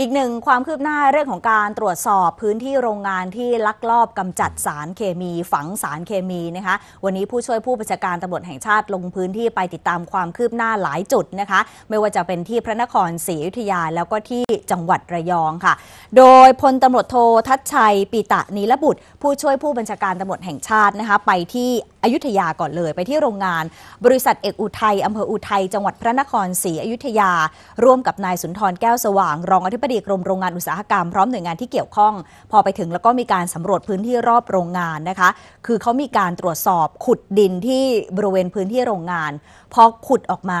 อีกหนึ่งความคืบหน้าเรื่องของการตรวจสอบพื้นที่โรงงานที่ลักลอบกำจัดสารเคมีฝังสารเคมีนะคะ วันนี้ผู้ช่วยผู้บัญชาการตำรวจแห่งชาติลงพื้นที่ไปติดตามความคืบหน้าหลายจุดนะคะไม่ว่าจะเป็นที่พระนครศรีอยุธยา แล้วก็ที่จังหวัดระยองค่ะ โดยพลตำรวจโททัชชัย ปีตะนีละบุตรผู้ช่วยผู้บัญชาการตำรวจแห่งชาตินะคะไปที่อยุธยาก่อนเลยไปที่โรงงาน บริษัทเอกอุทัยอำเภออุทัยจังหวัดพระนครศรีอยุธยา ร่วมกับนายสุนทรแก้วสว่าง รองอธิบดีกรมโรงงานอุตสาหกรรม พร้อมหน่วยงานที่เกี่ยวข้อง พอไปถึง แล้วก็มีการสำรวจพื้นที่รอบโรงงานนะคะ คือเขามีการตรวจสอบขุดดินที่บริเวณพื้นที่โรงงานพอขุดออกมา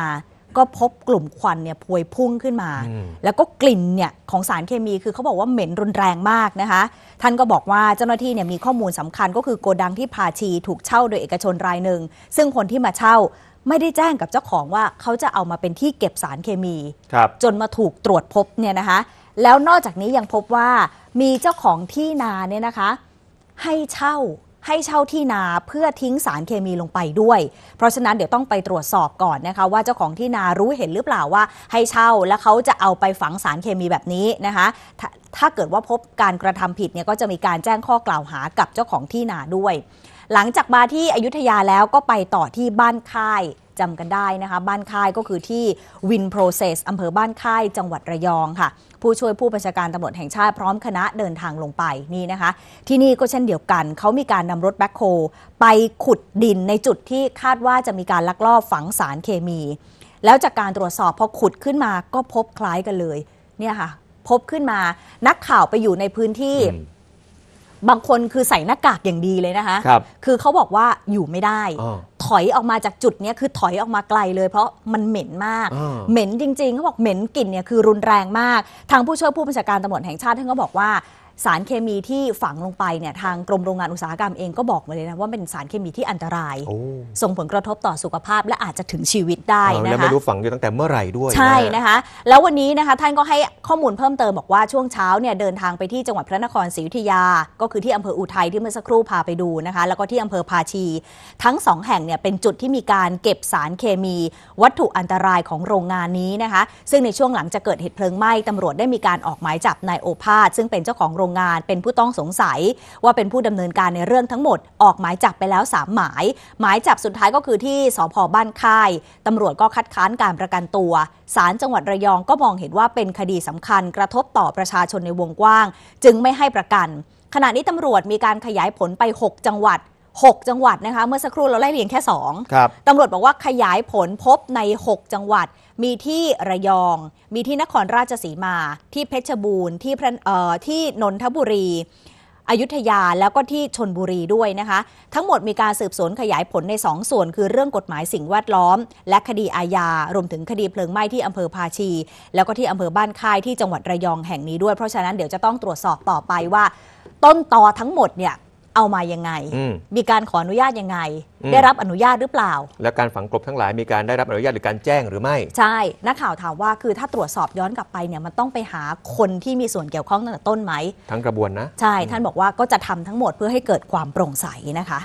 ก็พบกลุ่มควันเนี่ยพวยพุ่งขึ้นมา แล้วก็กลิ่นเนี่ยของสารเคมีคือเขาบอกว่าเหม็นรุนแรงมากนะคะ ท่านก็บอกว่าเจ้าหน้าที่เนี่ยมีข้อมูลสำคัญก็คือโกดังที่พาชีถูกเช่าโดยเอกชนรายหนึ่งซึ่งคนที่มาเช่าไม่ได้แจ้งกับเจ้าของว่าเขาจะเอามาเป็นที่เก็บสารเคมีจนมาถูกตรวจพบเนี่ยนะคะ แล้วนอกจากนี้ยังพบว่ามีเจ้าของที่นาเนี่ยนะคะ ให้เช่าให้เช่าที่นาเพื่อทิ้งสารเคมีลงไปด้วย เพราะฉะนั้นเดี๋ยวต้องไปตรวจสอบก่อนนะคะว่าเจ้าของที่นารู้เห็นหรือเปล่าว่า ให้เช่าแล้วเขาจะเอาไปฝังสารเคมีแบบนี้นะคะถ้าเกิดว่าพบการกระทำผิดเนี่ยก็จะมีการแจ้งข้อกล่าวหากับเจ้าของที่นาด้วย หลังจากมาที่อยุธยาแล้วก็ไปต่อที่บ้านค่ายจำกันได้นะคะบ้านค่ายก็คือที่ วินโปรเซสอำเภอบ้านค่ายจังหวัดระยองค่ะ ผู้ช่วยผู้บัญชาการตำรวจแห่งชาติพร้อมคณะเดินทางลงไป นี่นะคะ ที่นี่ก็เช่นเดียวกัน เขามีการนำรถแบ็คโฮไปขุดดินในจุดที่คาดว่าจะมีการลักลอบฝังสารเคมี แล้วจากการตรวจสอบพอขุดขึ้นมาก็พบคล้ายกันเลยเนี่ยค่ะพบขึ้นมานักข่าวไปอยู่ในพื้นที่บางคนคือใส่หน้ากากอย่างดีเลยนะคะคคือเขาบอกว่าอยู่ไม่ได้ถอยออกมาจากจุดนี้คือถอยออกมาไกลเลย เพราะมันเหม็นมาก เหม็นจริงๆ เขาบอกเหม็นกลิ่นเนี่ยคือรุนแรงมาก ทางผู้ช่วยผู้บัญชาการตำรวจแห่งชาติท่านก็บอกว่าสารเคมีที่ฝังลงไปเนี่ยทางกรมโรงงานอุตสาหกรรมเองก็บอกมาเลยนะว่าเป็นสารเคมีที่อันตราย ส่งผลกระทบต่อสุขภาพและอาจจะถึงชีวิตได้นะคะแล้วไม่รู้ฝังอยู่ตั้งแต่เมื่อไหร่ด้วย ใช่นะคะ แล้ววันนี้นะคะท่านก็ให้ข้อมูลเพิ่มเติมบอกว่า ช่วงเช้าเนี่ยเดินทางไปที่จังหวัดพระนครศรีอยุธยา ก็คือที่อำเภออุทัยที่เมื่อสักครู่พาไปดูนะคะแล้วก็ที่อำเภอภาชี ทั้งสองแห่งเนี่ยเป็นจุดที่มีการเก็บสารเคมีวัตถุอันตรายของโรงงานนี้นะคะซึ่งในช่วงหลังจะเกิดเหตุเพลิงไหม้ตำรวจได้มีการออกหมายจับนายโอภาส ซึ่งเป็นเจ้าของโรงงานเป็นผู้ต้องสงสัยว่าเป็นผู้ดำเนินการในเรื่องทั้งหมด ออกหมายจับไปแล้ว 3 หมาย หมายจับสุดท้ายก็คือที่สพบ้านค่าย ตำรวจก็คัดค้านการประกันตัวศาลจังหวัดระยองก็มองเห็นว่าเป็นคดีสำคัญกระทบต่อประชาชนในวงกว้าง จึงไม่ให้ประกัน ขณะนี้ตำรวจมีการขยายผลไป 6 จังหวัด6 จังหวัดนะคะ เมื่อสักครู่เราไล่เรียงแค่ 2 ครับตำรวจบอกว่าขยายผลพบใน 6 จังหวัด มีที่ระยอง มีที่นครราชสีมา ที่เพชรบูรณ์ที่ที่นนทบุรี อยุธยาแล้วก็ที่ชนบุรีด้วยนะคะ ทั้งหมดมีการสืบสวนขยายผลใน 2 ส่วน คือเรื่องกฎหมายสิ่งแวดล้อม และคดีอาญารวมถึงคดีเพลิงไหม้ที่อำเภอภาชี แล้วก็ที่อำเภอบ้านค่ายที่จังหวัดระยองแห่งนี้ด้วยเพราะฉะนั้นเดี๋ยวจะต้องตรวจสอบต่อไปว่า ต้นตอทั้งหมดเนี่ยเอามายังไงมีการขออนุญาตยังไง ได้รับอนุญาตหรือเปล่า และการฝังกลบทั้งหลายมีการได้รับอนุญาตหรือการแจ้งหรือไม่ ใช่ นักข่าวถามว่าคือถ้าตรวจสอบย้อนกลับไปเนี่ยมันต้องไปหาคนที่มีส่วนเกี่ยวข้องตั้งแต่ต้นไหม ทั้งกระบวนนะ ใช่ ท่านบอกว่าก็จะทำทั้งหมดเพื่อให้เกิดความโปร่งใสนะคะ